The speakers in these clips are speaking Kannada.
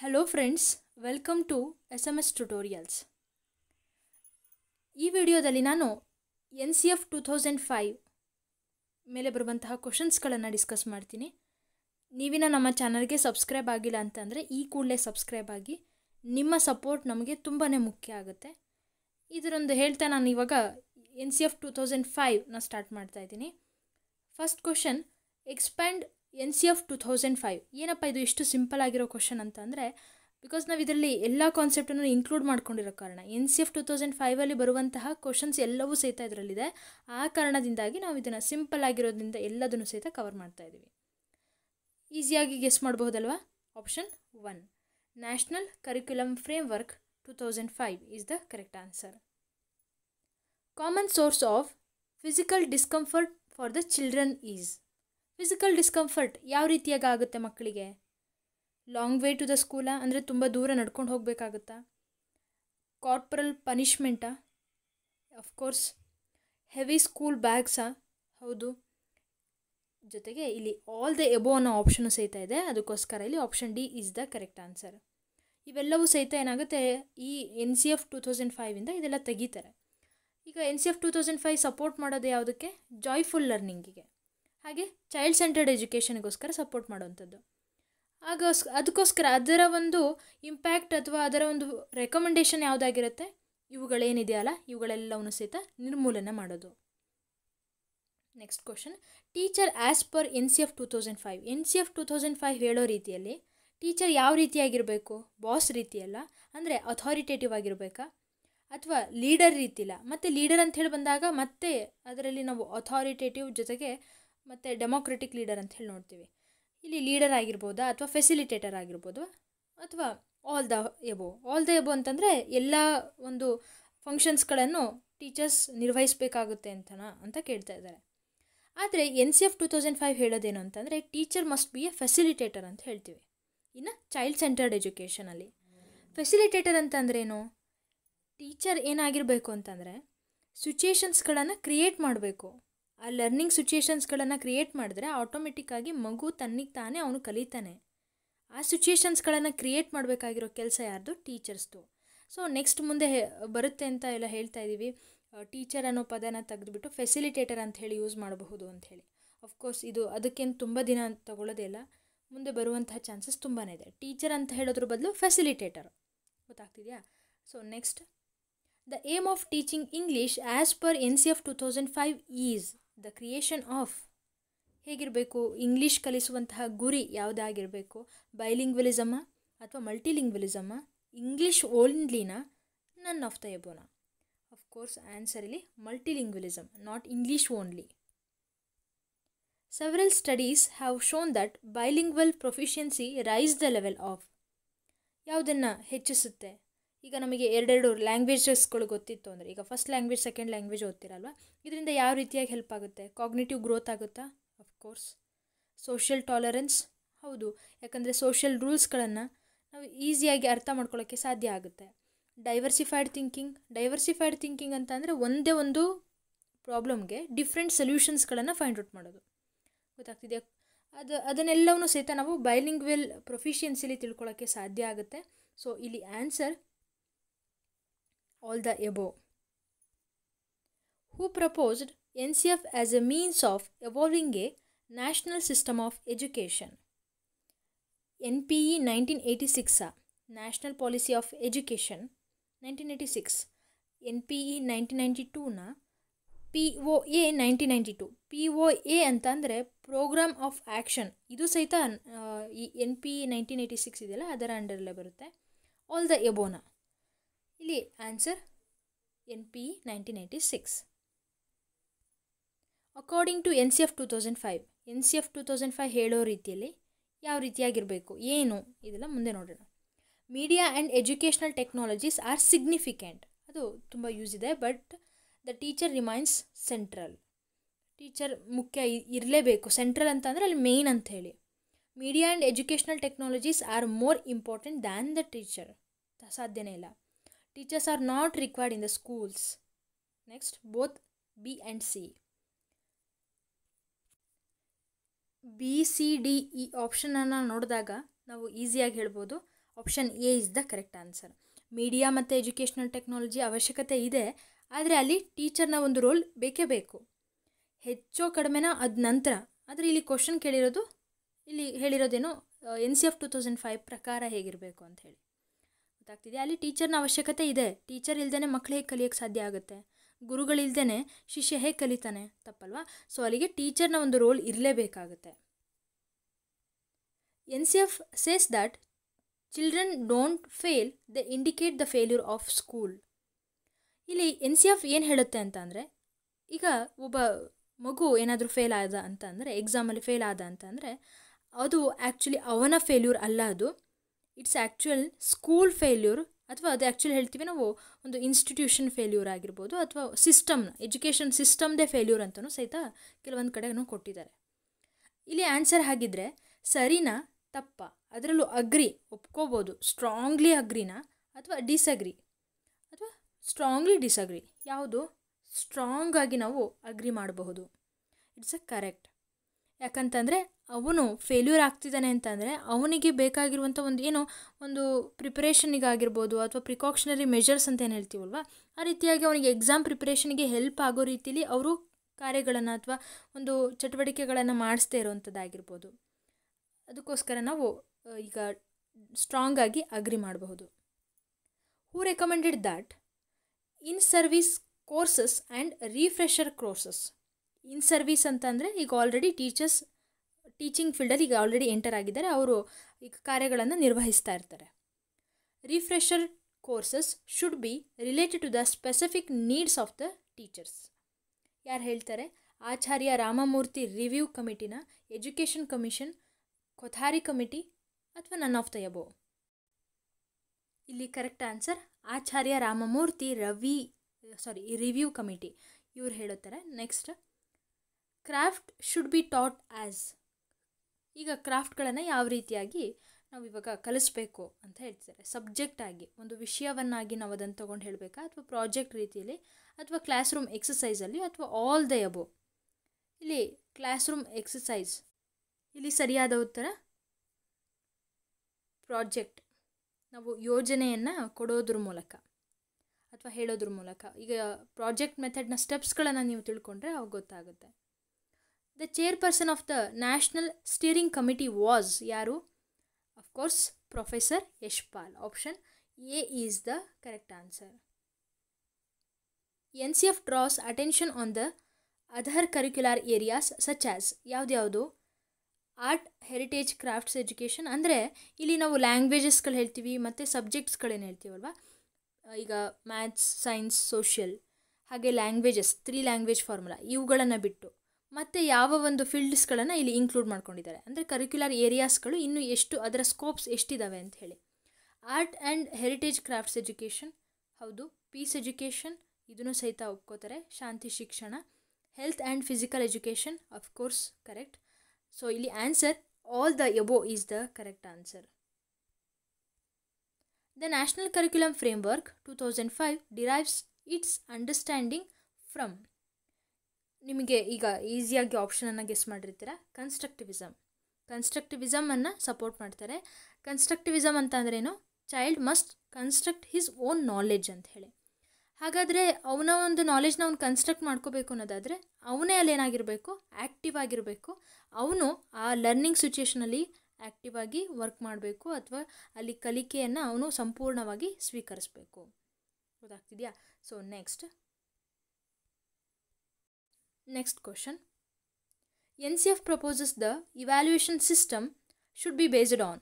Hello friends welcome to S M S tutorials ಈ ವಿಡಿಯೋದಲ್ಲಿ ನಾನು N C F two thousand five ಮೇಲೆ ಬರುವಂತಹ ಕ್ವಶನ್ಸ್ಗಳನ್ನು ಡಿಸ್ಕಸ್ ಮಾಡ್ತೀನಿ ನೀವಿನ ನಮ್ಮ ಚಾನಲ್ಗೆ ಸಬ್ಸ್ಕ್ರೈಬ್ ಆಗಿಲ್ಲ ಅಂತಂದರೆ ಈ ಕೂಡಲೇ ಸಬ್ಸ್ಕ್ರೈಬ್ ಆಗಿ ನಿಮ್ಮ ಸಪೋರ್ಟ್ ನಮಗೆ ತುಂಬಾ ಮುಖ್ಯ ಆಗುತ್ತೆ ಇದರೊಂದು ಹೇಳ್ತಾ ನಾನು ಇವಾಗ N C F two thousand ಫೈವ್ನ ಸ್ಟಾರ್ಟ್ ಮಾಡ್ತಾ ಇದ್ದೀನಿ first question expand N C F two thousand five ಏನಪ್ಪ ಇದು ಇಷ್ಟು ಸಿಂಪಲ್ ಆಗಿರೋ ಕ್ವಶನ್ ಅಂತ ಅಂದರೆ ಬಿಕಾಸ್ ನಾವು ಇದರಲ್ಲಿ ಎಲ್ಲ ಕಾನ್ಸೆಪ್ಟನ್ನು ಇನ್ಕ್ಲೂಡ್ ಮಾಡ್ಕೊಂಡಿರೋ ಕಾರಣ N C F two thousand ಫೈವಲ್ಲಿ ಬರುವಂತಹ ಕ್ವಶನ್ಸ್ ಎಲ್ಲವೂ ಸಹಿತ ಇದರಲ್ಲಿದೆ ಆ ಕಾರಣದಿಂದಾಗಿ ನಾವು ಇದನ್ನು ಸಿಂಪಲ್ ಆಗಿರೋದ್ರಿಂದ ಎಲ್ಲದನ್ನು ಸಹಿತ ಕವರ್ ಮಾಡ್ತಾ ಇದ್ದೀವಿ ಈಸಿಯಾಗಿ ಗೆಸ್ ಮಾಡಬಹುದಲ್ವಾ option one national curriculum framework two thousand five is the correct answer common source of physical discomfort for the children is physical discomfort ಯಾವ ರೀತಿಯಾಗಿ ಆಗುತ್ತೆ ಮಕ್ಕಳಿಗೆ long way to the school ಅಂದರೆ ತುಂಬ ದೂರ ನಡ್ಕೊಂಡು ಹೋಗಬೇಕಾಗುತ್ತಾ ಕಾರ್ಪೊರಲ್ ಪನಿಷ್ಮೆಂಟಾ ಅಫ್ಕೋರ್ಸ್ ಹೆವಿ ಸ್ಕೂಲ್ ಬ್ಯಾಗ್ಸಾ ಹೌದು ಜೊತೆಗೆ ಇಲ್ಲಿ ಆಲ್ ದ ಎಬೋ ಅನ್ನೋ ಆಪ್ಷನು ಸಹಿತ ಇದೆ ಅದಕ್ಕೋಸ್ಕರ ಇಲ್ಲಿ option D is the correct answer ಇವೆಲ್ಲವೂ ಸಹಿತ ಏನಾಗುತ್ತೆ ಈ N C F two thousand ಫೈವಿಂದ ಇದೆಲ್ಲ ತೆಗೀತಾರೆ ಈಗ N C F two thousand five support ಮಾಡೋದು ಯಾವುದಕ್ಕೆ ಜಾಯ್ಫುಲ್ ಲರ್ನಿಂಗಿಗೆ ಹಾಗೆ ಚೈಲ್ಡ್ ಸೆಂಟರ್ಡ್ ಎಜುಕೇಷನ್ಗೋಸ್ಕರ ಸಪೋರ್ಟ್ ಮಾಡುವಂಥದ್ದು ಹಾಗೋಸ್ ಅದಕ್ಕೋಸ್ಕರ ಅದರ ಒಂದು ಇಂಪ್ಯಾಕ್ಟ್ ಅಥವಾ ಅದರ ಒಂದು ರೆಕಮೆಂಡೇಷನ್ ಯಾವುದಾಗಿರುತ್ತೆ ಇವುಗಳೇನಿದೆಯಲ್ಲ ಇವುಗಳೆಲ್ಲವನ್ನು ಸಹಿತ ನಿರ್ಮೂಲನೆ ಮಾಡೋದು next question teacher as per N C F two thousand five N C F two thousand five ಹೇಳೋ ರೀತಿಯಲ್ಲಿ ಟೀಚರ್ ಯಾವ ರೀತಿಯಾಗಿರಬೇಕು ಬಾಸ್ ರೀತಿಯಲ್ಲ ಅಂದರೆ ಅಥಾರಿಟೇಟಿವ್ ಆಗಿರಬೇಕಾ ಅಥವಾ ಲೀಡರ್ ರೀತಿಲ್ಲ ಮತ್ತು ಲೀಡರ್ ಅಂತ ಹೇಳಿ ಬಂದಾಗ ಮತ್ತೆ ಅದರಲ್ಲಿ ನಾವು ಅಥಾರಿಟೇಟಿವ್ ಜೊತೆಗೆ ಮತ್ತು ಡೆಮೋಕ್ರೆಟಿಕ್ ಲೀಡರ್ ಅಂತ ಹೇಳಿ ನೋಡ್ತೀವಿ ಇಲ್ಲಿ ಲೀಡರ್ ಆಗಿರ್ಬೋದಾ ಅಥವಾ ಫೆಸಿಲಿಟೇಟರ್ ಆಗಿರ್ಬೋದು ಅಥವಾ all the above all the above ಅಂತಂದರೆ ಎಲ್ಲ ಒಂದು ಫಂಕ್ಷನ್ಸ್ಗಳನ್ನು ಟೀಚರ್ಸ್ ನಿರ್ವಹಿಸಬೇಕಾಗುತ್ತೆ ಅಂತಾನ ಅಂತ ಕೇಳ್ತಾ ಇದ್ದಾರೆ ಆದರೆ N C F two thousand five ಹೇಳೋದೇನು ಅಂತಂದರೆ teacher must be a facilitator ಅಂತ ಹೇಳ್ತೀವಿ ಇನ್ನು ಚೈಲ್ಡ್ ಸೆಂಟರ್ಡ್ ಎಜುಕೇಷನಲ್ಲಿ ಫೆಸಿಲಿಟೇಟರ್ ಅಂತಂದ್ರೇನು ಟೀಚರ್ ಏನಾಗಿರಬೇಕು ಅಂತಂದರೆ ಸಿಚುಯೇಷನ್ಸ್ಗಳನ್ನು ಕ್ರಿಯೇಟ್ ಮಾಡಬೇಕು ಆ ಲರ್ನಿಂಗ್ ಸಿಚುಯೇಷನ್ಸ್ಗಳನ್ನು ಕ್ರಿಯೇಟ್ ಮಾಡಿದ್ರೆ ಆಟೋಮೆಟಿಕ್ಕಾಗಿ ಮಗು ತನ್ನಿಗೆ ತಾನೇ ಅವನು ಕಲಿತಾನೆ ಆ ಸಿಚುಯೇಷನ್ಸ್ಗಳನ್ನು ಕ್ರಿಯೇಟ್ ಮಾಡಬೇಕಾಗಿರೋ ಕೆಲಸ ಯಾರ್ದು ಟೀಚರ್ಸ್ದು ಸೊ ನೆಕ್ಸ್ಟ್ ಮುಂದೆ ಬರುತ್ತೆ ಅಂತ ಎಲ್ಲ ಹೇಳ್ತಾ ಇದ್ದೀವಿ ಟೀಚರ್ ಅನ್ನೋ ಪದನ ತೆಗೆದುಬಿಟ್ಟು ಫೆಸಿಲಿಟೇಟರ್ ಅಂತ ಹೇಳಿ ಯೂಸ್ ಮಾಡಬಹುದು ಅಂಥೇಳಿ ಅಫ್ಕೋರ್ಸ್ ಇದು ಅದಕ್ಕೇನು ತುಂಬ ದಿನ ಅಂತ ಇಲ್ಲ ಮುಂದೆ ಬರುವಂತಹ ಚಾನ್ಸಸ್ ತುಂಬಾ ಇದೆ ಟೀಚರ್ ಅಂತ ಹೇಳೋದ್ರ ಬದಲು ಫೆಸಿಲಿಟೇಟರ್ ಗೊತ್ತಾಗ್ತಿದೆಯಾ so next the aim of teaching English as per N C F two thousand five is the creation of ಹೇಗಿರಬೇಕು ಇಂಗ್ಲೀಷ್ ಕಲಿಸುವಂತಹ ಗುರಿ ಯಾವುದಾಗಿರಬೇಕು ಬೈಲಿಂಗ್ವಲಿಸಮ ಅಥವಾ ಮಲ್ಟಿಲಿಂಗ್ವಲಿಸಮ ಇಂಗ್ಲೀಷ್ ಓನ್ಲಿನ ನನ್ ಆಫ್ ದ ಎಬೋನ ಕೋರ್ಸ್ ಆನ್ಸರ್ ಇಲ್ಲಿ multilingualism not English only several studies have shown that bilingual proficiency raise the level of ಯಾವುದನ್ನು ಹೆಚ್ಚಿಸುತ್ತೆ ಈಗ ನಮಗೆ ಎರಡೆರಡು ಲ್ಯಾಂಗ್ವೇಜಸ್ಗಳು ಗೊತ್ತಿತ್ತು ಅಂದರೆ ಈಗ ಫಸ್ಟ್ ಲ್ಯಾಂಗ್ವೇಜ್ ಸೆಕೆಂಡ್ ಲ್ಯಾಂಗ್ವೇಜ್ ಓದ್ತಿರಲ್ವ ಇದರಿಂದ ಯಾವ ರೀತಿಯಾಗಿ ಹೆಲ್ಪ್ ಆಗುತ್ತೆ ಕಾಗ್ನೇಟಿವ್ ಗ್ರೋತ್ ಆಗುತ್ತಾ ಅಫ್ಕೋರ್ಸ್ ಸೋಷಿಯಲ್ ಟಾಲರೆನ್ಸ್ ಹೌದು ಯಾಕಂದರೆ ಸೋಷಿಯಲ್ ರೂಲ್ಸ್ಗಳನ್ನು ನಾವು ಈಸಿಯಾಗಿ ಅರ್ಥ ಮಾಡ್ಕೊಳ್ಳೋಕ್ಕೆ ಸಾಧ್ಯ ಆಗುತ್ತೆ ಡೈವರ್ಸಿಫೈಡ್ ಥಿಂಕಿಂಗ್ ಡೈವರ್ಸಿಫೈಡ್ ಥಿಂಕಿಂಗ್ ಅಂತ ಅಂದರೆ ಒಂದೇ ಒಂದು ಪ್ರಾಬ್ಲಮ್ಗೆ ಡಿಫ್ರೆಂಟ್ ಸೊಲ್ಯೂಷನ್ಸ್ಗಳನ್ನು ಫೈಂಡ್ ಔಟ್ ಮಾಡೋದು ಗೊತ್ತಾಗ್ತಿದೆ ಅದು ಅದನ್ನೆಲ್ಲವೂ ಸಹಿತ ನಾವು ಬೈಲಿಂಗ್ವೆಲ್ ಪ್ರೊಫಿಷಿಯನ್ಸಿಲಿ ತಿಳ್ಕೊಳ್ಳೋಕ್ಕೆ ಸಾಧ್ಯ ಆಗುತ್ತೆ ಸೊ ಇಲ್ಲಿ answer all the above who proposed N C F as a means of as a means system of a N P E education? Eighty 1986 national policy of education nineteen eighty six N P E nineteen ninety ಟೂನಾ P O A nineteen ninety two P O A ಅಂತ ಅಂದರೆ ಪ್ರೋಗ್ರಾಮ್ ಆಫ್ ಆ್ಯಕ್ಷನ್ ಇದು ಸಹಿತ ಈ N P E nineteen eighty six ಇದೆಯಲ್ಲ ಅದರ ಅಂಡರಲ್ಲೇ ಬರುತ್ತೆ ಆಲ್ ದ ಎಬೋನಾ ಇಲ್ಲಿ answer N P nineteen eighty six according to N C F two thousand five N C F two thousand five ಹೇಳೋ ರೀತಿಯಲ್ಲಿ ಯಾವ ರೀತಿಯಾಗಿರಬೇಕು ಏನು ಇದೆಲ್ಲ ಮುಂದೆ ನೋಡೋಣ media and educational technologies are significant ಅದು ತುಂಬ ಯೂಸ್ ಇದೆ but the teacher remains central teacher ಮುಖ್ಯ ಇರಲೇಬೇಕು ಸೆಂಟ್ರಲ್ ಅಂತ ಅಂದರೆ ಅಲ್ಲಿ ಮೇಯ್ನ್ ಅಂತ ಹೇಳಿ media and educational technologies are more important than the teacher ಸಾಧ್ಯನೇ ಇಲ್ಲ teachers R not required in the schools next both B and C B C D ಈ ಆಪ್ಷನನ್ನು ನೋಡಿದಾಗ ನಾವು ಈಸಿಯಾಗಿ ಹೇಳ್ಬೋದು option A is the correct answer media ಮತ್ತು ಎಜುಕೇಷನಲ್ ಟೆಕ್ನಾಲಜಿ ಅವಶ್ಯಕತೆ ಇದೆ ಆದರೆ ಅಲ್ಲಿ ಟೀಚರ್ನ ಒಂದು ರೋಲ್ ಬೇಕೇ ಬೇಕು ಹೆಚ್ಚೋ ಕಡಿಮೆನ ಅದು ನಂತರ ಆದರೆ ಇಲ್ಲಿ ಕ್ವಶನ್ ಕೇಳಿರೋದು ಇಲ್ಲಿ ಹೇಳಿರೋದೇನೋ N C F two thousand five ಪ್ರಕಾರ ಹೇಗಿರಬೇಕು ಅಂತ ಹೇಳಿ ಗೊತ್ತಾಗ್ತಿದೆ ಅಲ್ಲಿ ಟೀಚರ್ನ ಅವಶ್ಯಕತೆ ಇದೆ ಟೀಚರ್ ಇಲ್ಲದೇ ಮಕ್ಕಳು ಹೇಗೆ ಕಲಿಯೋಕ್ಕೆ ಸಾಧ್ಯ ಆಗುತ್ತೆ ಗುರುಗಳಿಲ್ದೇ ಶಿಷ್ಯ ಹೇಗೆ ಕಲಿತಾನೆ ತಪ್ಪಲ್ವಾ ಸೊ ಅಲ್ಲಿಗೆ ಟೀಚರ್ನ ಒಂದು ರೋಲ್ ಇರಲೇಬೇಕಾಗುತ್ತೆ N C F says that children don't fail the indicate the failure of school ಇಲ್ಲಿ ಎನ್ ಸಿ ಎಫ್ ಏನು ಹೇಳುತ್ತೆ ಅಂತ ಅಂದರೆ ಈಗ ಒಬ್ಬ ಮಗು ಏನಾದರೂ ಫೇಲ್ ಆದ ಅಂತ ಅಂದರೆ ಎಕ್ಸಾಮಲ್ಲಿ ಫೇಲ್ ಆದ ಅಂತ ಅಂದರೆ ಅದು ಆ್ಯಕ್ಚುಲಿ ಅವನ ಫೇಲ್ಯೂರ್ ಅಲ್ಲ ಅದು ಇಟ್ಸ್ ಆ್ಯಕ್ಚುಯಲ್ ಸ್ಕೂಲ್ ಫೇಲ್ಯೂರ್ ಅಥವಾ ಅದು ಆ್ಯಕ್ಚುಲಿ ಹೇಳ್ತೀವಿ ನಾವು ಒಂದು ಇನ್ಸ್ಟಿಟ್ಯೂಷನ್ ಫೇಲ್ಯೂರ್ ಆಗಿರ್ಬೋದು ಅಥವಾ ಸಿಸ್ಟಮ್ನ ಎಜುಕೇಷನ್ ಸಿಸ್ಟಮ್ದೇ ಫೇಲ್ಯೂರ್ ಅಂತಲೂ ಸಹಿತ ಕೆಲವೊಂದು ಕಡೆನೂ ಕೊಟ್ಟಿದ್ದಾರೆ ಇಲ್ಲಿ ಆನ್ಸರ್ ಹಾಗಿದ್ರೆ ಸರಿನಾ ತಪ್ಪ ಅದರಲ್ಲೂ ಅಗ್ರಿ ಒಪ್ಕೋಬೋದು ಸ್ಟ್ರಾಂಗ್ಲಿ ಅಗ್ರಿನಾ ಅಥವಾ ಡಿಸಗ್ರಿ ಅಥವಾ ಸ್ಟ್ರಾಂಗ್ಲಿ ಡಿಸಗ್ರಿ ಯಾವುದು ಸ್ಟ್ರಾಂಗಾಗಿ ನಾವು ಅಗ್ರಿ ಮಾಡಬಹುದು ಇಟ್ಸ್ ಅ ಕರೆಕ್ಟ್ ಯಾಕಂತಂದರೆ ಅವನು ಫೇಲ್ಯೂರ್ ಆಗ್ತಿದ್ದಾನೆ ಅಂತಂದರೆ ಅವನಿಗೆ ಬೇಕಾಗಿರುವಂಥ ಒಂದು ಏನೋ ಒಂದು ಪ್ರಿಪ್ರೇಷನಿಗಾಗಿರ್ಬೋದು ಅಥವಾ ಪ್ರಿಕಾಕ್ಷನರಿ ಮೆಜರ್ಸ್ ಅಂತ ಏನು ಹೇಳ್ತೀವಲ್ವ ಆ ರೀತಿಯಾಗಿ ಅವನಿಗೆ ಎಕ್ಸಾಮ್ ಪ್ರಿಪ್ರೇಷನ್ಗೆ ಹೆಲ್ಪ್ ಆಗೋ ರೀತಿಯಲ್ಲಿ ಅವರು ಕಾರ್ಯಗಳನ್ನು ಅಥವಾ ಒಂದು ಚಟುವಟಿಕೆಗಳನ್ನು ಮಾಡಿಸ್ದೇ ಇರೋವಂಥದ್ದಾಗಿರ್ಬೋದು ಅದಕ್ಕೋಸ್ಕರ ನಾವು ಈಗ ಸ್ಟ್ರಾಂಗ್ ಆಗಿ ಅಗ್ರಿ ಮಾಡಬಹುದು who recommended that in service courses and refresher courses in service ಅಂತಂದರೆ ಈಗ ಆಲ್ರೆಡಿ ಟೀಚರ್ಸ್ ಟೀಚಿಂಗ್ ಫೀಲ್ಡಲ್ಲಿ ಈಗ ಆಲ್ರೆಡಿ ಎಂಟರ್ ಆಗಿದ್ದಾರೆ ಅವರು ಈಗ ಕಾರ್ಯಗಳನ್ನು ನಿರ್ವಹಿಸ್ತಾ ಇರ್ತಾರೆ refresher courses should be related to the specific needs of the teachers ಯಾರು ಹೇಳ್ತಾರೆ ಆಚಾರ್ಯ ರಾಮಮೂರ್ತಿ ರಿವ್ಯೂ ಕಮಿಟಿನ ಎಜುಕೇಷನ್ ಕಮಿಷನ್ ಕೊಥಾರಿ ಕಮಿಟಿ ಅಥವಾ ನನ್ ಆಫ್ ದ ಯಬೋ ಇಲ್ಲಿ correct answer Acharya Ramamurthi review sorry review committee ಇವ್ರು ಹೇಳುತ್ತಾರೆ next craft should be taught as ಈಗ ಕ್ರಾಫ್ಟ್ಗಳನ್ನು ಯಾವ ರೀತಿಯಾಗಿ ನಾವು ಇವಾಗ ಕಲಿಸ್ಬೇಕು ಅಂತ ಹೇಳ್ತಿದ್ದಾರೆ ಸಬ್ಜೆಕ್ಟ್ ಆಗಿ ಒಂದು ವಿಷಯವನ್ನಾಗಿ ನಾವು ಅದನ್ನು ತೊಗೊಂಡು ಹೇಳಬೇಕಾ ಅಥವಾ ಪ್ರಾಜೆಕ್ಟ್ ರೀತಿಯಲ್ಲಿ ಅಥವಾ ಕ್ಲಾಸ್ ರೂಮ್ ಎಕ್ಸಸೈಸಲ್ಲಿ ಅಥವಾ ಆಲ್ ದ ಎಬೋ ಇಲ್ಲಿ ಕ್ಲಾಸ್ ರೂಮ್ ಎಕ್ಸಸೈಸ್ ಇಲ್ಲಿ ಸರಿಯಾದ ಉತ್ತರ ಪ್ರಾಜೆಕ್ಟ್ ನಾವು ಯೋಜನೆಯನ್ನು ಕೊಡೋದ್ರ ಮೂಲಕ ಅಥವಾ ಹೇಳೋದ್ರ ಮೂಲಕ ಈಗ ಪ್ರಾಜೆಕ್ಟ್ ಮೆಥಡ್ನ ಸ್ಟೆಪ್ಸ್ಗಳನ್ನು ನೀವು ತಿಳ್ಕೊಂಡ್ರೆ ಅವಾಗ ಗೊತ್ತಾಗುತ್ತೆ the chairperson of the national steering committee was ಯಾರು of course professor Yashpal option A is the correct answer N C F draws attention on the other curricular areas such ಯಾವ್ದು ಯಾವುದ್ಯಾವುದು ಆರ್ಟ್ ಹೆರಿಟೇಜ್ ಕ್ರಾಫ್ಟ್ಸ್ ಎಜುಕೇಷನ್ ಅಂದರೆ ಇಲ್ಲಿ ನಾವು ಲ್ಯಾಂಗ್ವೇಜಸ್ಗಳು ಹೇಳ್ತೀವಿ ಮತ್ತು ಸಬ್ಜೆಕ್ಟ್ಸ್ಗಳೇನು ಹೇಳ್ತೀವಲ್ವ ಈಗ ಮ್ಯಾಥ್ಸ್ ಸೈನ್ಸ್ ಸೋಷಿಯಲ್ ಹಾಗೆ ಲ್ಯಾಂಗ್ವೇಜಸ್ ತ್ರೀ ಲ್ಯಾಂಗ್ವೇಜ್ ಫಾರ್ಮುಲಾ ಇವುಗಳನ್ನು ಬಿಟ್ಟು ಮತ್ತು ಯಾವ ಒಂದು ಫೀಲ್ಡ್ಸ್ಗಳನ್ನು ಇಲ್ಲಿ ಇನ್ಕ್ಲೂಡ್ ಮಾಡ್ಕೊಂಡಿದ್ದಾರೆ ಅಂದರೆ ಕರಿಕ್ಯುಲರ್ ಏರಿಯಾಸ್ಗಳು ಇನ್ನೂ ಎಷ್ಟು ಅದರ ಸ್ಕೋಪ್ಸ್ ಎಷ್ಟಿದ್ದಾವೆ ಅಂತ ಹೇಳಿ art and heritage crafts education ಹೌದು ಪೀಸ್ ಎಜುಕೇಷನ್ ಇದನ್ನು ಸಹಿತ ಒಪ್ಕೋತಾರೆ ಶಾಂತಿ ಶಿಕ್ಷಣ health and physical education course correct so ಇಲ್ಲಿ answer all the above is the correct answer the national curriculum framework two thousand five derives its understanding from ನಿಮಗೆ ಈಗ ಈಸಿಯಾಗಿ ಆಪ್ಷನನ್ನು ಗೆಸ್ ಮಾಡಿರ್ತೀರ ಕನ್ಸ್ಟ್ರಕ್ಟಿವಿಸಮ್ ಕನ್ಸ್ಟ್ರಕ್ಟಿವಿಸಮನ್ನು ಸಪೋರ್ಟ್ ಮಾಡ್ತಾರೆ ಕನ್ಸ್ಟ್ರಕ್ಟಿವಿಸಮ್ ಅಂತ ಅಂದ್ರೇನು child must construct his own knowledge ಅಂತ ಹೇಳಿ ಹಾಗಾದರೆ ಅವನ ಒಂದು ನಾಲೆಜ್ನ ಅವ್ನು ಕನ್ಸ್ಟ್ರಕ್ಟ್ ಮಾಡ್ಕೋಬೇಕು ಅನ್ನೋದಾದರೆ ಅವನೇ ಅಲ್ಲಿ ಏನಾಗಿರಬೇಕು ಆ್ಯಕ್ಟಿವ್ ಆಗಿರಬೇಕು ಅವನು ಆ ಲರ್ನಿಂಗ್ ಸಿಚುಯೇಷನಲ್ಲಿ ಆ್ಯಕ್ಟಿವ್ ಆಗಿ ವರ್ಕ್ ಮಾಡಬೇಕು ಅಥವಾ ಅಲ್ಲಿ ಕಲಿಕೆಯನ್ನು ಅವನು ಸಂಪೂರ್ಣವಾಗಿ ಸ್ವೀಕರಿಸಬೇಕು ಗೊತ್ತಾಗ್ತಿದೆಯಾ so next next N C F proposes the evaluation system should be based on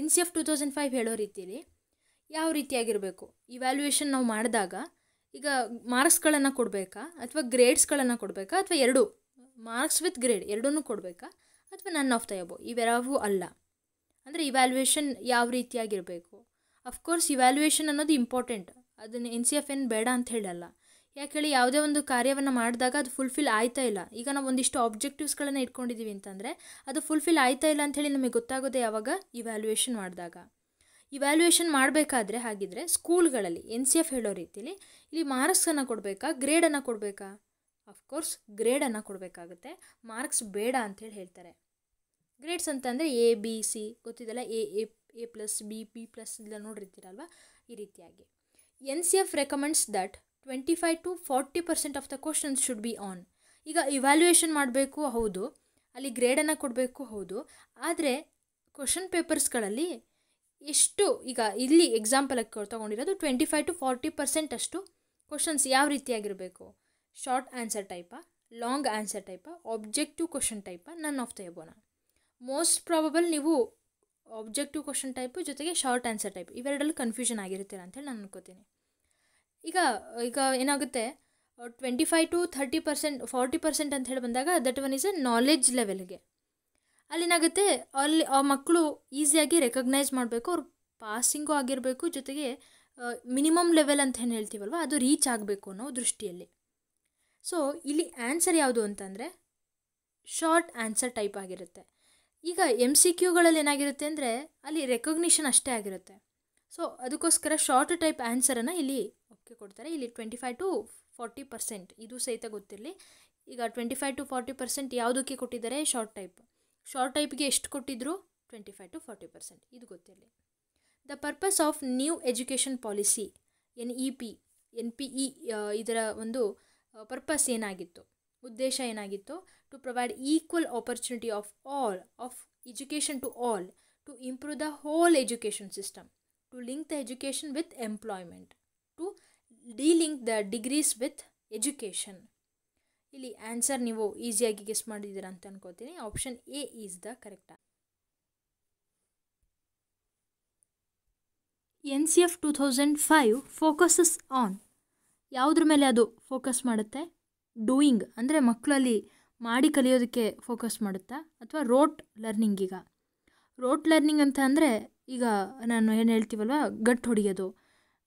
N C F two thousand five ಹೇಳೋ ರೀತಿಯಲ್ಲಿ ಯಾವ ರೀತಿಯಾಗಿರಬೇಕು ಇವ್ಯಾಲ್ಯೂಯೇಷನ್ ನಾವು ಮಾಡಿದಾಗ ಈಗ ಮಾರ್ಕ್ಸ್ಗಳನ್ನು ಕೊಡಬೇಕಾ ಅಥವಾ ಗ್ರೇಡ್ಸ್ಗಳನ್ನು ಕೊಡಬೇಕಾ ಅಥವಾ ಎರಡು ಮಾರ್ಕ್ಸ್ ವಿತ್ ಗ್ರೇಡ್ ಎರಡೂ ಕೊಡಬೇಕಾ ಅಥವಾ ನನ್ ಆಫ್ ದ ಇವೆರಾವೂ ಅಲ್ಲ ಅಂದರೆ ಇವ್ಯಾಲ್ಯೂಯೇಷನ್ ಯಾವ ರೀತಿಯಾಗಿರಬೇಕು ಅಫ್ಕೋರ್ಸ್ ಇವ್ಯಾಲ್ಯೂಯೇಷನ್ ಅನ್ನೋದು ಇಂಪಾರ್ಟೆಂಟ್ ಅದನ್ನು ಎನ್ ಸಿ ಎಫ್ ಏನು ಬೇಡ ಅಂತ ಹೇಳಲ್ಲ ಯಾಕೆ ಹೇಳಿ ಯಾವುದೇ ಒಂದು ಕಾರ್ಯವನ್ನು ಮಾಡಿದಾಗ ಅದು ಫುಲ್ಫಿಲ್ ಆಯ್ತಾ ಇಲ್ಲ ಈಗ ನಾವು ಒಂದಿಷ್ಟು ಆಬ್ಜೆಕ್ಟಿವ್ಸ್ಗಳನ್ನು ಇಟ್ಕೊಂಡಿದ್ದೀವಿ ಅಂತಂದರೆ ಅದು ಫುಲ್ಫಿಲ್ ಆಯ್ತಾ ಇಲ್ಲ ಅಂಥೇಳಿ ನಮಗೆ ಗೊತ್ತಾಗೋದೇ ಯಾವಾಗ ಇವ್ಯಾಲ್ಯೂಯೇಷನ್ ಮಾಡಿದಾಗ ಇವ್ಯಾಲ್ಯೂಯೇಷನ್ ಮಾಡಬೇಕಾದ್ರೆ ಹಾಗಿದ್ರೆ ಸ್ಕೂಲ್ಗಳಲ್ಲಿ ಎನ್ ಸಿ ಎಫ್ ಹೇಳೋ ರೀತಿಯಲ್ಲಿ ಇಲ್ಲಿ ಮಾರ್ಕ್ಸನ್ನು ಕೊಡಬೇಕಾ ಗ್ರೇಡನ್ನು ಕೊಡಬೇಕಾ ಅಫ್ಕೋರ್ಸ್ ಗ್ರೇಡನ್ನು ಕೊಡಬೇಕಾಗುತ್ತೆ ಮಾರ್ಕ್ಸ್ ಬೇಡ ಅಂಥೇಳಿ ಹೇಳ್ತಾರೆ ಗ್ರೇಡ್ಸ್ ಅಂತಂದರೆ ಎ ಬಿ ಸಿ ಗೊತ್ತಿದೆಲ್ಲ A A A plus B P plus ಇಲ್ಲ ನೋಡಿರ್ತೀರಲ್ವ ಈ ರೀತಿಯಾಗಿ N C F recommends that twenty five to forty percent of the questions should be on ಈಗ ಇವ್ಯಾಲ್ಯೂಯೇಷನ್ ಮಾಡಬೇಕು ಹೌದು ಅಲ್ಲಿ ಗ್ರೇಡನ್ನು ಕೊಡಬೇಕು ಹೌದು ಆದರೆ ಕ್ವಶನ್ ಪೇಪರ್ಸ್ಗಳಲ್ಲಿ ಎಷ್ಟು ಈಗ ಇಲ್ಲಿ ಎಕ್ಸಾಂಪಲಕ್ಕೆ ತೊಗೊಂಡಿರೋದು twenty five to forty percent ಅಷ್ಟು ಕ್ವಶನ್ಸ್ ಯಾವ ರೀತಿಯಾಗಿರಬೇಕು ಶಾರ್ಟ್ ಆನ್ಸರ್ ಟೈಪಾ ಲಾಂಗ್ ಆನ್ಸರ್ ಟೈಪಾ ಆಬ್ಜೆಕ್ಟಿವ್ ಕ್ವಶನ್ ಟೈಪಾ ನನ್ ಆಫ್ ದ ಎಬೋನ ಮೋಸ್ಟ್ ಪ್ರಾಬಬಲ್ ನೀವು ಆಬ್ಜೆಕ್ಟಿವ್ ಕ್ವಶನ್ ಟೈಪು ಜೊತೆಗೆ ಶಾರ್ಟ್ ಆನ್ಸರ್ ಟೈಪ್ ಇವೆರಡರಲ್ಲಿ ಕನ್ಫ್ಯೂಷನ್ ಆಗಿರುತ್ತೀರ ಅಂತೇಳಿ ನಾನು ಅನ್ಕೋತೀನಿ ಈಗ ಈಗ ಏನಾಗುತ್ತೆ twenty five to thirty percent forty percent ಅಂತ ಹೇಳಿ ಬಂದಾಗ that one is a knowledge ಲೆವೆಲ್ಗೆ ಅಲ್ಲೇನಾಗುತ್ತೆ ಅಲ್ಲಿ ಆ ಮಕ್ಕಳು ಈಸಿಯಾಗಿ ರೆಕಗ್ನೈಸ್ ಮಾಡಬೇಕು ಅವ್ರು ಪಾಸಿಂಗು ಆಗಿರಬೇಕು ಜೊತೆಗೆ ಮಿನಿಮಮ್ ಲೆವೆಲ್ ಅಂತ ಏನು ಹೇಳ್ತೀವಲ್ವ ಅದು ರೀಚ್ ಆಗಬೇಕು ಅನ್ನೋ ದೃಷ್ಟಿಯಲ್ಲಿ ಸೊ ಇಲ್ಲಿ ಆನ್ಸರ್ ಯಾವುದು ಅಂತಂದರೆ ಶಾರ್ಟ್ ಆನ್ಸರ್ ಟೈಪ್ ಆಗಿರುತ್ತೆ ಈಗ ಎಮ್ ಸಿ ಕ್ಯೂಗಳಲ್ಲಿ ಏನಾಗಿರುತ್ತೆ ಅಂದರೆ ಅಲ್ಲಿ ರೆಕಗ್ನಿಷನ್ ಅಷ್ಟೇ ಆಗಿರುತ್ತೆ ಸೊ ಅದಕ್ಕೋಸ್ಕರ ಶಾರ್ಟ್ ಟೈಪ್ ಆನ್ಸರನ್ನು ಇಲ್ಲಿ ಓಕೆ ಕೊಡ್ತಾರೆ ಇಲ್ಲಿ twenty five to forty percent ಇದು ಸಹಿತ ಗೊತ್ತಿರಲಿ ಈಗ twenty five to forty percent ಯಾವುದಕ್ಕೆ ಕೊಟ್ಟಿದ್ದಾರೆ ಶಾರ್ಟ್ ಟೈಪ್ ಶಾರ್ಟ್ ಟೈಪ್ಗೆ ಎಷ್ಟು ಕೊಟ್ಟಿದ್ರು twenty five to forty percent ಇದು ಗೊತ್ತಿರಲಿ the purpose of new education policy N E P N P E ಇದರ ಒಂದು ಪರ್ಪಸ್ ಏನಾಗಿತ್ತು ಉದ್ದೇಶ ಏನಾಗಿತ್ತು to provide equal opportunity of all of education to all to improve the whole education system to link the education with employment to dealing the degrees with education ಇಲ್ಲಿ ಆನ್ಸರ್ ನೀವು ಈಸಿಯಾಗಿ ಗೆಸ್ ಮಾಡಿದ್ದೀರಾ ಅಂತ ಅನ್ಕೋತೀನಿ option A is the correct N C F two thousand five focuses on ಯಾವುದ್ರ ಮೇಲೆ ಅದು ಫೋಕಸ್ ಮಾಡುತ್ತೆ ಡೂಯಿಂಗ್ ಅಂದರೆ ಮಕ್ಕಳಲ್ಲಿ ಮಾಡಿ ಕಲಿಯೋದಕ್ಕೆ ಫೋಕಸ್ ಮಾಡುತ್ತಾ ಅಥವಾ ರೋಟ್ ಲರ್ನಿಂಗ್ ಈಗ ರೋಟ್ ಲರ್ನಿಂಗ್ ಅಂತ ಅಂದರೆ ಈಗ ನಾನು ಏನು ಹೇಳ್ತೀವಲ್ವ ಗಟ್ಟು ಹೊಡೆಯೋದು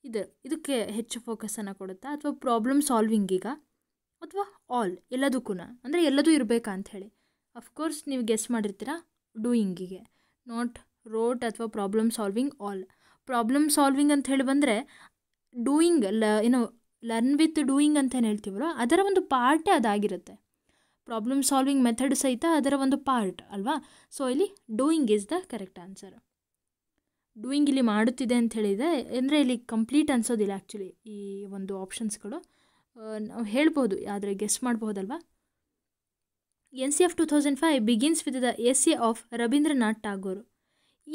ಇದು ಇದಕ್ಕೆ ಹೆಚ್ಚು ಫೋಕಸನ್ನು ಕೊಡುತ್ತಾ ಅಥವಾ ಪ್ರಾಬ್ಲಮ್ ಸಾಲ್ವಿಂಗೀಗ ಅಥವಾ ಆಲ್ ಎಲ್ಲದಕ್ಕೂ ಅಂದರೆ ಎಲ್ಲದೂ ಇರಬೇಕಾ ಅಂತ ಹೇಳಿ ಅಫ್ಕೋರ್ಸ್ ನೀವು ಗೆಸ್ ಮಾಡಿರ್ತೀರ ಡೂಯಿಂಗಿಗೆ ನಾಟ್ ರೋಟ್ ಅಥವಾ problem solving all problem solving ಅಂತ ಹೇಳಿ ಬಂದರೆ ಡೂಯಿಂಗ್ ಲ ಏನು ಲರ್ನ್ ವಿತ್ ಡೂಯಿಂಗ್ ಅಂತ ಏನು ಹೇಳ್ತೀವಲ್ಲ ಅದರ ಒಂದು ಪಾರ್ಟೇ ಅದಾಗಿರುತ್ತೆ ಪ್ರಾಬ್ಲಮ್ ಸಾಲ್ವಿಂಗ್ ಮೆಥಡ್ ಸಹಿತ ಅದರ ಒಂದು ಪಾರ್ಟ್ ಅಲ್ವಾ ಸೊ ಇಲ್ಲಿ doing is the correct answer doing ಇಲ್ಲಿ ಮಾಡುತ್ತಿದೆ ಅಂತ ಹೇಳಿದೆ ಅಂದರೆ ಇಲ್ಲಿ ಕಂಪ್ಲೀಟ್ ಅನ್ಸೋದಿಲ್ಲ ಆ್ಯಕ್ಚುಲಿ ಈ ಒಂದು ಆಪ್ಷನ್ಸ್ಗಳು ನಾವು ಹೇಳ್ಬೋದು ಆದರೆ ಗೆಸ್ ಮಾಡ್ಬೋದಲ್ವಾ N C F two thousand five begins with the essay of Rabindranath Tagore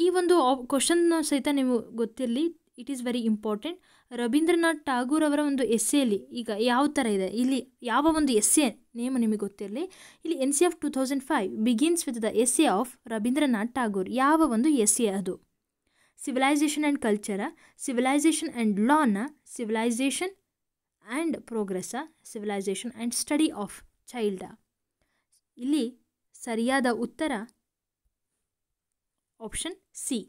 ಈ ಒಂದು ಕ್ವಶನ್ ಸಹಿತ ನೀವು ಗೊತ್ತಿರಲಿ it is very important Rabindranath Tagore ಅವರ ಒಂದು ಎಸ್ಸೆಯಲ್ಲಿ ಈಗ ಯಾವ ಥರ ಇದೆ ಇಲ್ಲಿ ಯಾವ ಒಂದು ಎಸ್ಸೆ ನೇಮ್ ನಿಮಗೆ ಗೊತ್ತಿರಲಿ ಇಲ್ಲಿ N C F two thousand five begins with the essay of Rabindranath Tagore ಯಾವ ಒಂದು ಎಸ್ಸೆ ಅದು ಸಿವಿಲೈಸೇಷನ್ ಆ್ಯಂಡ್ ಕಲ್ಚರ ಸಿವಿಲೈಸೇಷನ್ ಆ್ಯಂಡ್ ಲಾನ ಸಿವಿಲೈಸೇಷನ್ ಆ್ಯಂಡ್ ಪ್ರೋಗ್ರೆಸ್ಸ ಸಿವಿಲೈಸೇಷನ್ ಆ್ಯಂಡ್ ಸ್ಟಡಿ ಆಫ್ ಚೈಲ್ಡ ಇಲ್ಲಿ ಸರಿಯಾದ ಉತ್ತರ ಆಪ್ಷನ್ ಸಿ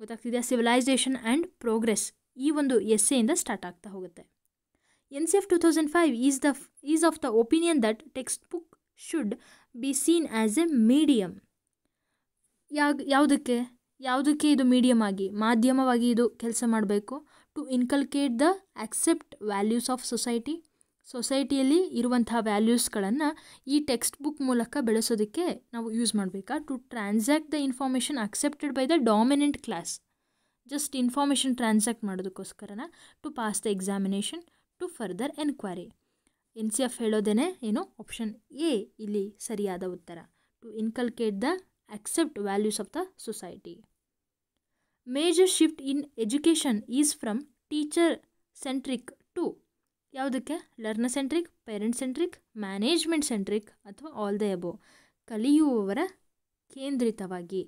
ಗೊತ್ತಾಗ್ತಿದೆಯಾ ಸಿವಿಲೈಸೇಷನ್ ಆ್ಯಂಡ್ ಪ್ರೋಗ್ರೆಸ್ ಈ ಒಂದು ಎಸ್ ಎಸ್ಸೆಯಿಂದ ಸ್ಟಾರ್ಟ್ ಆಗ್ತಾ ಹೋಗುತ್ತೆ N C F two thousand five is the is of the opinion that textbook should be seen as A medium ಯಾವ ಯಾವುದಕ್ಕೆ ಯಾವುದಕ್ಕೆ ಇದು ಮೀಡಿಯಮ್ ಆಗಿ ಮಾಧ್ಯಮವಾಗಿ ಇದು ಕೆಲಸ ಮಾಡಬೇಕು to inculcate the accept values of society ಸೊಸೈಟಿಯಲ್ಲಿ ಇರುವಂತಹ ವ್ಯಾಲ್ಯೂಸ್ಗಳನ್ನು ಈ ಟೆಕ್ಸ್ಟ್ ಬುಕ್ ಮೂಲಕ ಬೆಳೆಸೋದಕ್ಕೆ ನಾವು ಯೂಸ್ ಮಾಡಬೇಕಾ to transact the information accepted by the dominant class just information transact ಮಾಡೋದಕ್ಕೋಸ್ಕರನ to pass the examination to further enquiry N C F ಹೇಳೋದೇನೆ ಏನು ಆಪ್ಷನ್ ಎ ಇಲ್ಲಿ ಸರಿಯಾದ ಉತ್ತರ to inculcate the accept values of the society major shift in education is from teacher centric to ಯಾವುದಕ್ಕೆ learner centric parent centric management centric ಅಥವಾ ಆಲ್ ದ ಎಬೋ ಕಲಿಯುವವರ ಕೇಂದ್ರಿತವಾಗಿ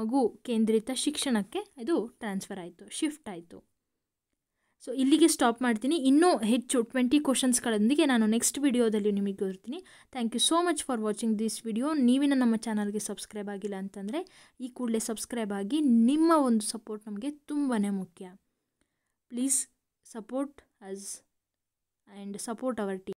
ಮಗು ಕೇಂದ್ರಿತ ಶಿಕ್ಷಣಕ್ಕೆ ಇದು ಟ್ರಾನ್ಸ್ಫರ್ ಆಯಿತು ಶಿಫ್ಟ್ ಆಯಿತು ಸೊ ಇಲ್ಲಿಗೆ ಸ್ಟಾಪ್ ಮಾಡ್ತೀನಿ ಇನ್ನೂ ಹೆಚ್ಚು ಟ್ವೆಂಟಿ ಕ್ವಶನ್ಸ್ಗಳೊಂದಿಗೆ ನಾನು ನೆಕ್ಸ್ಟ್ ವಿಡಿಯೋದಲ್ಲಿ ನಿಮಗೆ ಗೊತ್ತೀನಿ thank you so much for watching this video ನೀವಿನ ನಮ್ಮ ಚಾನಲ್ಗೆ ಸಬ್ಸ್ಕ್ರೈಬ್ ಆಗಿಲ್ಲ ಅಂತಂದರೆ ಈ ಕೂಡಲೇ ಸಬ್ಸ್ಕ್ರೈಬ್ ಆಗಿ ನಿಮ್ಮ ಒಂದು ಸಪೋರ್ಟ್ ನಮಗೆ ತುಂಬಾ ಮುಖ್ಯ please support us and support our team